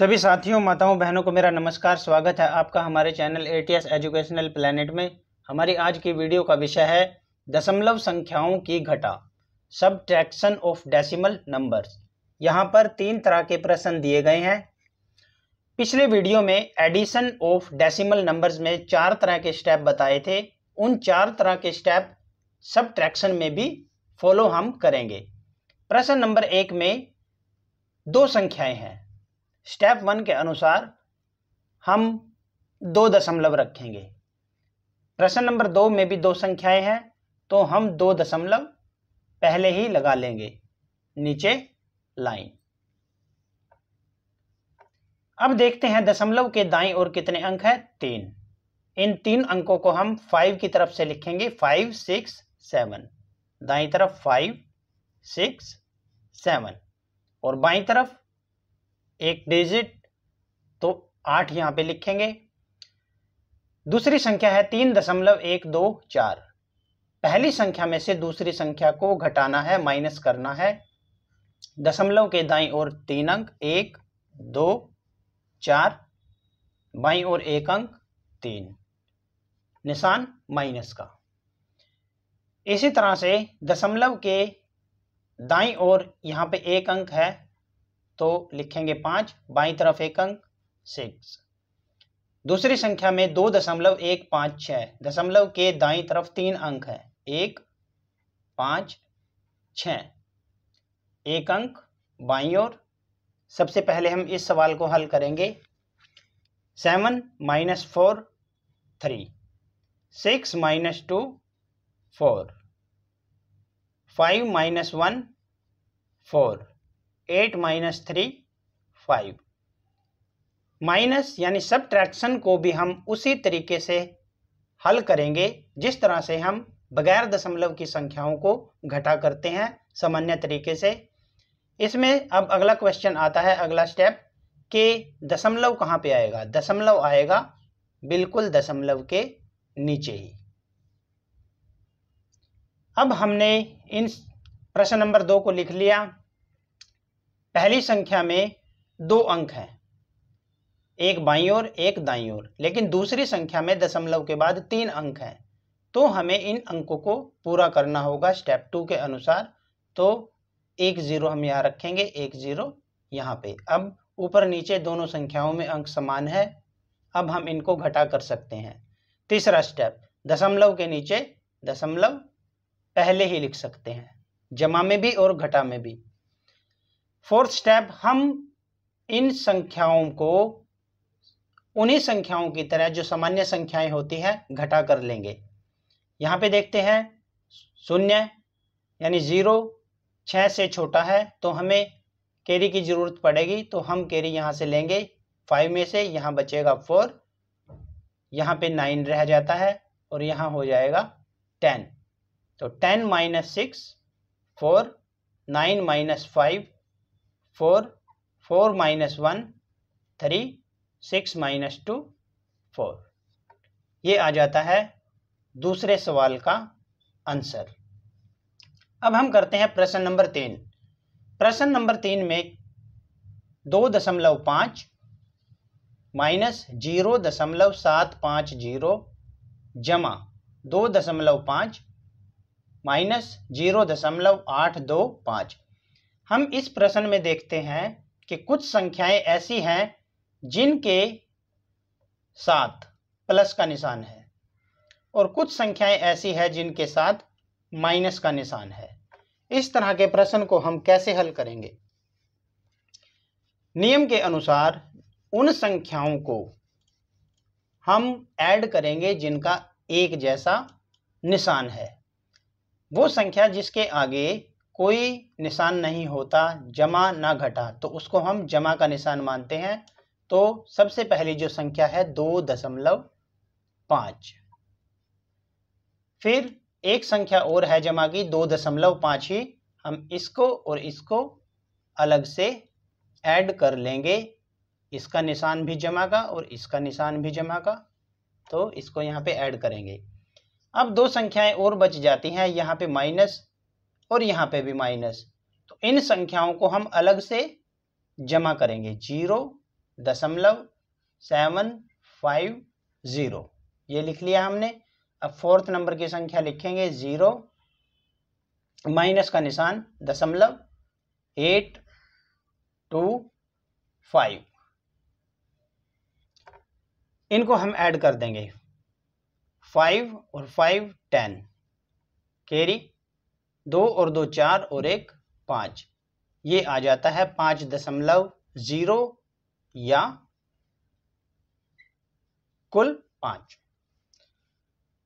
सभी साथियों माताओं बहनों को मेरा नमस्कार स्वागत है आपका हमारे चैनल एस एजुकेशनल प्लानट में हमारी आज की वीडियो का विषय है दशमलव संख्याओं की घटा सब ट्रैक्शन ऑफ डेसिमल नंबर्स यहाँ पर तीन तरह के प्रश्न दिए गए हैं पिछले वीडियो में एडिशन ऑफ डेसिमल नंबर्स में चार तरह के स्टेप बताए थे उन चार तरह के स्टेप सब ट्रैक्शन में भी फॉलो हम करेंगे प्रश्न नंबर एक में दो संख्याएं हैं स्टेप वन के अनुसार हम दो दशमलव रखेंगे प्रश्न नंबर दो में भी दो संख्याएं हैं तो हम दो दशमलव पहले ही लगा लेंगे नीचे लाइन अब देखते हैं दशमलव के दाएं ओर कितने अंक हैं तीन इन तीन अंकों को हम फाइव की तरफ से लिखेंगे फाइव सिक्स सेवन दाई तरफ फाइव सिक्स सेवन और बाई तरफ एक डिजिट तो आठ यहां पे लिखेंगे दूसरी संख्या है तीन दशमलव एक दो चार पहली संख्या में से दूसरी संख्या को घटाना है माइनस करना है दशमलव के दाई और तीन अंक एक दो चार बाई और एक अंक तीन निशान माइनस का इसी तरह से दशमलव के दाई और यहां पे एक अंक है तो लिखेंगे पाँच बाई तरफ एक अंक सिक्स दूसरी संख्या में दो दशमलव एक पाँच छः दशमलव के दाई तरफ तीन अंक है एक पाँच छ एक अंक बाई और सबसे पहले हम इस सवाल को हल करेंगे seven minus four three six minus two four five minus one four eight minus three five minus यानी सब को भी हम उसी तरीके से हल करेंगे जिस तरह से हम बगैर दशमलव की संख्याओं को घटा करते हैं सामान्य तरीके से इसमें अब अगला क्वेश्चन आता है अगला स्टेप कि दशमलव कहाँ पे आएगा दशमलव आएगा बिल्कुल दशमलव के नीचे ही अब हमने इन प्रश्न नंबर दो को लिख लिया पहली संख्या में दो अंक हैं एक बाई और एक दाई और लेकिन दूसरी संख्या में दशमलव के बाद तीन अंक हैं तो हमें इन अंकों को पूरा करना होगा स्टेप टू के अनुसार तो एक ज़ीरो हम यहाँ रखेंगे एक ज़ीरो यहाँ पे अब ऊपर नीचे दोनों संख्याओं में अंक समान है अब हम इनको घटा कर सकते हैं तीसरा स्टेप दशमलव के नीचे दशमलव पहले ही लिख सकते हैं जमा में भी और घटा में भी फोर्थ स्टेप हम इन संख्याओं को उन्हीं संख्याओं की तरह जो सामान्य संख्याएं होती हैं घटा कर लेंगे यहाँ पे देखते हैं शून्य यानी ज़ीरो छः से छोटा है तो हमें कैरी की ज़रूरत पड़ेगी तो हम कैरी यहाँ से लेंगे फाइव में से यहाँ बचेगा फोर यहाँ पे नाइन रह जाता है और यहाँ हो जाएगा टेन तो ten minus six four nine minus five four four minus one three six minus two four ये आ जाता है दूसरे सवाल का आंसर अब हम करते हैं प्रश्न नंबर तीन प्रश्न नंबर तीन में दो दशमलव पाँच माइनस जीरो दशमलव सात पाँच जीरो जमा दो दशमलव पाँच माइनस जीरो दशमलव आठ दो पाँच हम इस प्रश्न में देखते हैं कि कुछ संख्याएं ऐसी हैं जिनके साथ प्लस का निशान है और कुछ संख्याएं ऐसी है जिनके साथ माइनस का निशान है इस तरह के प्रश्न को हम कैसे हल करेंगे नियम के अनुसार उन संख्याओं को हम ऐड करेंगे जिनका एक जैसा निशान है वो संख्या जिसके आगे कोई निशान नहीं होता जमा ना घटा तो उसको हम जमा का निशान मानते हैं तो सबसे पहली जो संख्या है दो दशमलव पाँच फिर एक संख्या और है जमा की दो दशमलव पाँच ही हम इसको और इसको अलग से ऐड कर लेंगे इसका निशान भी जमा का और इसका निशान भी जमा का तो इसको यहाँ पे ऐड करेंगे अब दो संख्याएं और बच जाती हैं यहाँ पे माइनस और यहाँ पे भी माइनस तो इन संख्याओं को हम अलग से जमा करेंगे जीरो दशमलव सेवन फाइव ज़ीरो ये लिख लिया हमने अब फोर्थ नंबर की संख्या लिखेंगे ज़ीरो माइनस का निशान दशमलव एट टू फाइव इनको हम ऐड कर देंगे फाइव और फाइव टेन कैरी दो और दो चार और एक पाँच ये आ जाता है पाँच दशमलव ज़ीरो या कुल पाँच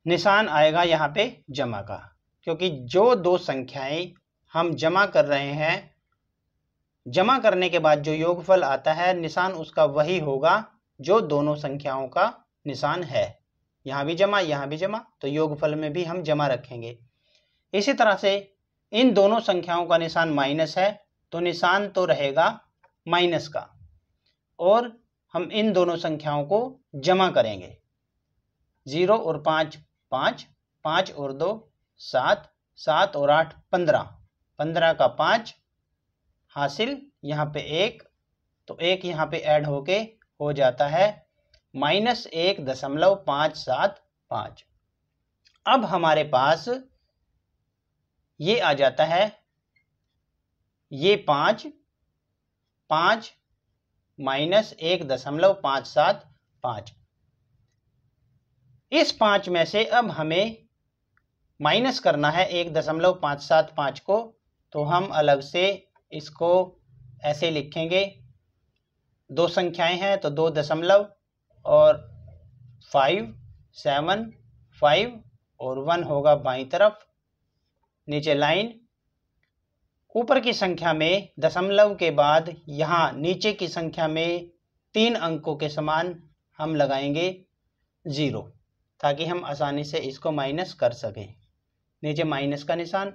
निशान आएगा यहाँ पे जमा का क्योंकि जो दो संख्याएं हम जमा कर रहे हैं जमा करने के बाद जो योगफल आता है निशान उसका वही होगा जो दोनों संख्याओं का निशान है यहाँ भी जमा यहाँ भी जमा तो योगफल में भी हम जमा रखेंगे इसी तरह से इन दोनों संख्याओं का निशान माइनस है तो निशान तो रहेगा माइनस का और हम इन दोनों संख्याओं को जमा करेंगे जीरो और पाँच पाँच पाँच और दो सात सात और आठ पंद्रह पंद्रह का पाँच हासिल यहाँ पे एक तो एक यहाँ पे ऐड होके हो जाता है माइनस एक दशमलव पाँच सात पाँच अब हमारे पास ये आ जाता है ये पांच पांच माइनस एक दशमलव पांच सात पांच इस पांच में से अब हमें माइनस करना है एक दशमलव पांच सात पांच को तो हम अलग से इसको ऐसे लिखेंगे दो संख्याएं हैं तो दो दशमलव और फाइव सेवन फाइव और वन होगा बाई तरफ नीचे लाइन ऊपर की संख्या में दशमलव के बाद यहाँ नीचे की संख्या में तीन अंकों के समान हम लगाएंगे ज़ीरो ताकि हम आसानी से इसको माइनस कर सकें नीचे माइनस का निशान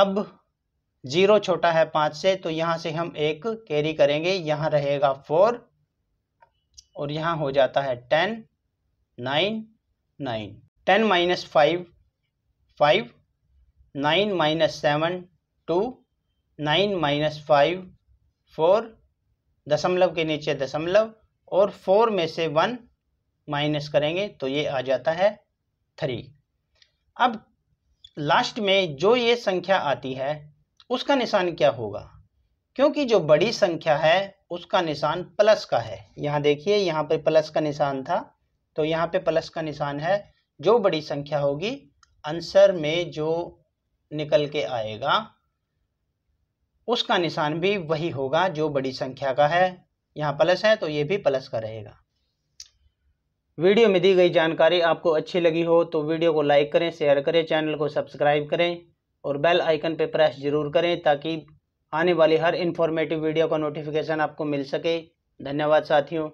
अब ज़ीरो छोटा है पाँच से तो यहाँ से हम एक कैरी करेंगे यहाँ रहेगा फोर और यहाँ हो जाता है ten nine nine ten minus five five nine minus seven two nine minus five four दशमलव के नीचे दशमलव और फोर में से वन माइनस करेंगे तो ये आ जाता है थ्री अब लास्ट में जो ये संख्या आती है उसका निशान क्या होगा क्योंकि जो बड़ी संख्या है उसका निशान प्लस का है यहाँ देखिए यहाँ पर प्लस का निशान था तो यहाँ पे प्लस का निशान है जो बड़ी संख्या होगी आंसर में जो निकल के आएगा उसका निशान भी वही होगा जो बड़ी संख्या का है यहाँ प्लस है तो ये भी प्लस का रहेगा वीडियो में दी गई जानकारी आपको अच्छी लगी हो तो वीडियो को लाइक करें शेयर करें चैनल को सब्सक्राइब करें और बेल आइकन पर प्रेस जरूर करें ताकि आने वाली हर इन्फॉर्मेटिव वीडियो का नोटिफिकेशन आपको मिल सके धन्यवाद साथियों